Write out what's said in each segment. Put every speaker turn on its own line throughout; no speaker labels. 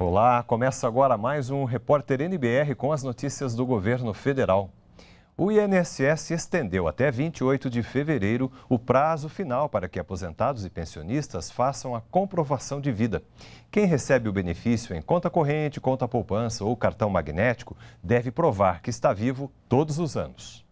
Olá, começa agora mais um Repórter NBR com as notícias do governo federal. O INSS estendeu até 28 de fevereiro o prazo final para que aposentados e pensionistas façam a comprovação de vida. Quem recebe o benefício em conta corrente, conta poupança ou cartão magnético deve provar que está vivo todos os anos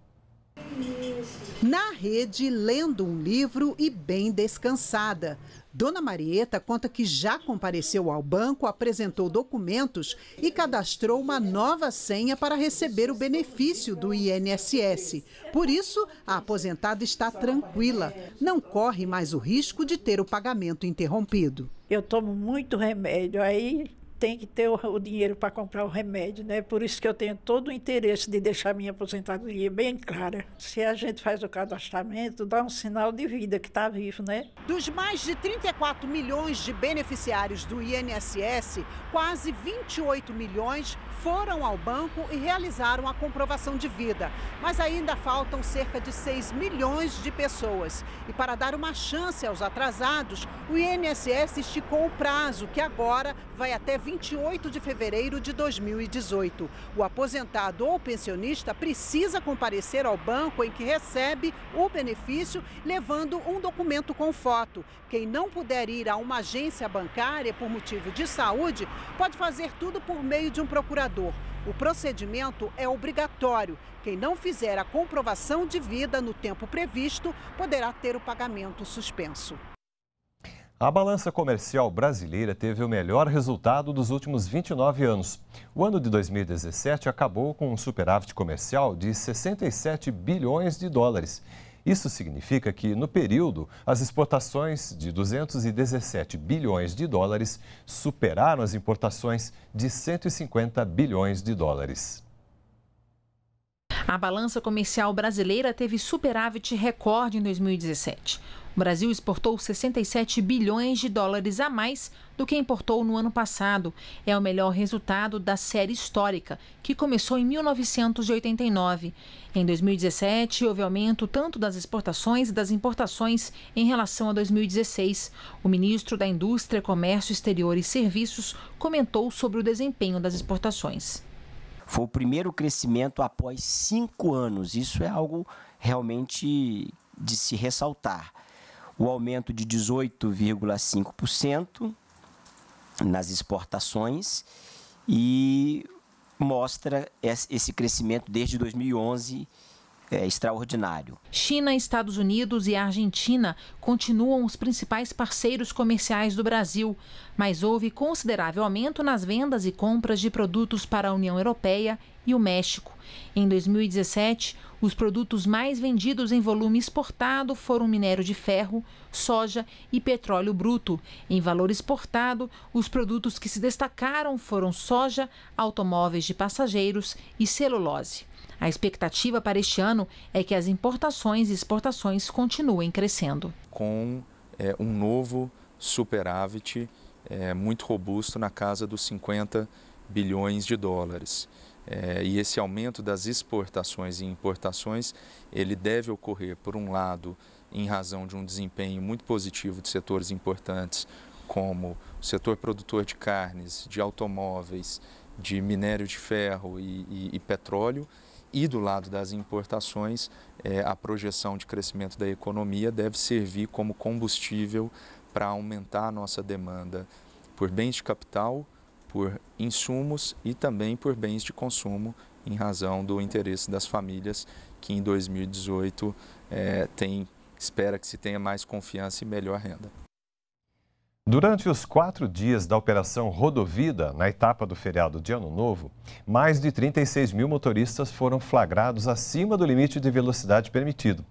rede lendo um livro e bem descansada. Dona Marieta conta que já compareceu ao banco, apresentou documentos e cadastrou uma nova senha para receber o benefício do INSS. Por isso, a aposentada está tranquila, não corre mais o risco de ter o pagamento interrompido. Eu tomo muito remédio, aí tem que ter o, o dinheiro para comprar o remédio, né? Por isso que eu tenho todo o interesse de deixar minha aposentadoria bem clara. Se a gente faz o cadastramento, dá um sinal de vida que está vivo, né? Dos mais de 34 milhões de beneficiários do INSS, quase 28 milhões foram ao banco e realizaram a comprovação de vida. Mas ainda faltam cerca de 6 milhões de pessoas. E para dar uma chance aos atrasados, o INSS esticou o prazo, que agora vai até 28 de fevereiro de 2018. O aposentado ou pensionista precisa comparecer ao banco em que recebe o benefício, levando um documento com foto. Quem não puder ir a uma agência bancária por motivo de saúde, pode fazer tudo por meio de um procurador. O procedimento é obrigatório. Quem não fizer a comprovação de vida no tempo previsto poderá ter o pagamento suspenso.
A balança comercial brasileira teve o melhor resultado dos últimos 29 anos. O ano de 2017 acabou com um superávit comercial de 67 bilhões de dólares. Isso significa que, no período, as exportações de 217 bilhões de dólares superaram as importações de 150 bilhões de dólares.
A balança comercial brasileira teve superávit recorde em 2017. O Brasil exportou 67 bilhões de dólares a mais do que importou no ano passado. É o melhor resultado da série histórica, que começou em 1989. Em 2017, houve aumento tanto das exportações e das importações em relação a 2016. O ministro da Indústria, Comércio Exterior e Serviços comentou sobre o desempenho das exportações.
Foi o primeiro crescimento após cinco anos. Isso é algo realmente de se ressaltar. O aumento de 18,5% nas exportações e mostra esse crescimento desde 2011 é, extraordinário.
China, Estados Unidos e Argentina continuam os principais parceiros comerciais do Brasil, mas houve considerável aumento nas vendas e compras de produtos para a União Europeia e o México. Em 2017, os produtos mais vendidos em volume exportado foram minério de ferro, soja e petróleo bruto. Em valor exportado, os produtos que se destacaram foram soja, automóveis de passageiros e celulose. A expectativa para este ano é que as importações e exportações continuem crescendo.
Com é, um novo superávit é, muito robusto na casa dos 50 bilhões de dólares. É, e esse aumento das exportações e importações, ele deve ocorrer, por um lado, em razão de um desempenho muito positivo de setores importantes, como o setor produtor de carnes, de automóveis, de minério de ferro e, e, e petróleo, e do lado das importações, é, a projeção de crescimento da economia deve servir como combustível para aumentar a nossa demanda por bens de capital, por insumos e também por bens de consumo, em razão do interesse das famílias, que em 2018 é, tem, espera que se tenha mais confiança e melhor renda.
Durante os quatro dias da Operação Rodovida, na etapa do feriado de Ano Novo, mais de 36 mil motoristas foram flagrados acima do limite de velocidade permitido.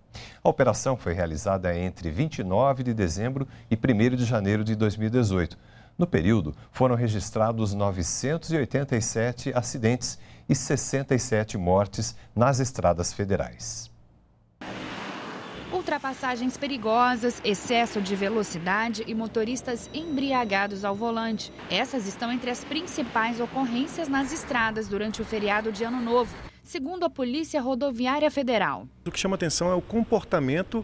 A operação foi realizada entre 29 de dezembro e 1 de janeiro de 2018. No período, foram registrados 987 acidentes e 67 mortes nas estradas federais
ultrapassagens perigosas, excesso de velocidade e motoristas embriagados ao volante. Essas estão entre as principais ocorrências nas estradas durante o feriado de Ano Novo, segundo a Polícia Rodoviária Federal.
O que chama atenção é o comportamento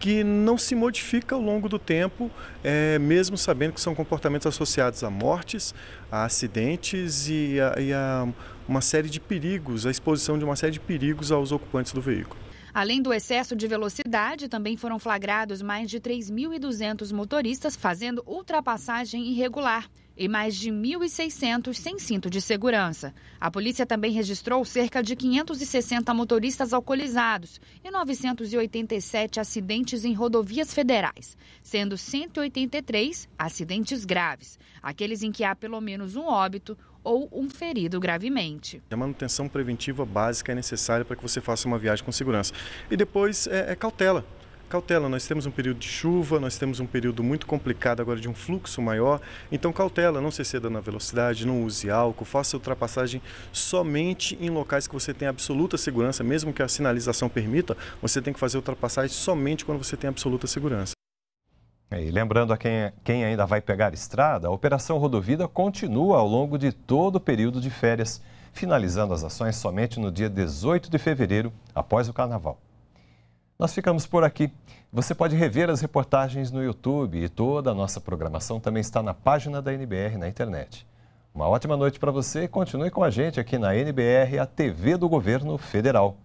que não se modifica ao longo do tempo, é, mesmo sabendo que são comportamentos associados a mortes, a acidentes e a, e a uma série de perigos, a exposição de uma série de perigos aos ocupantes do veículo.
Além do excesso de velocidade, também foram flagrados mais de 3.200 motoristas fazendo ultrapassagem irregular e mais de 1.600 sem cinto de segurança. A polícia também registrou cerca de 560 motoristas alcoolizados e 987 acidentes em rodovias federais, sendo 183 acidentes graves, aqueles em que há pelo menos um óbito ou um ferido gravemente.
A manutenção preventiva básica é necessária para que você faça uma viagem com segurança. E depois é, é cautela cautela. Nós temos um período de chuva, nós temos um período muito complicado agora de um fluxo maior. Então, cautela, não se exceda na velocidade, não use álcool, faça ultrapassagem somente em locais que você tem absoluta segurança, mesmo que a sinalização permita, você tem que fazer ultrapassagem somente quando você tem absoluta segurança.
É, e lembrando a quem, é, quem ainda vai pegar estrada, a Operação Rodovida continua ao longo de todo o período de férias, finalizando as ações somente no dia 18 de fevereiro, após o Carnaval. Nós ficamos por aqui. Você pode rever as reportagens no YouTube e toda a nossa programação também está na página da NBR na internet. Uma ótima noite para você e continue com a gente aqui na NBR, a TV do Governo Federal.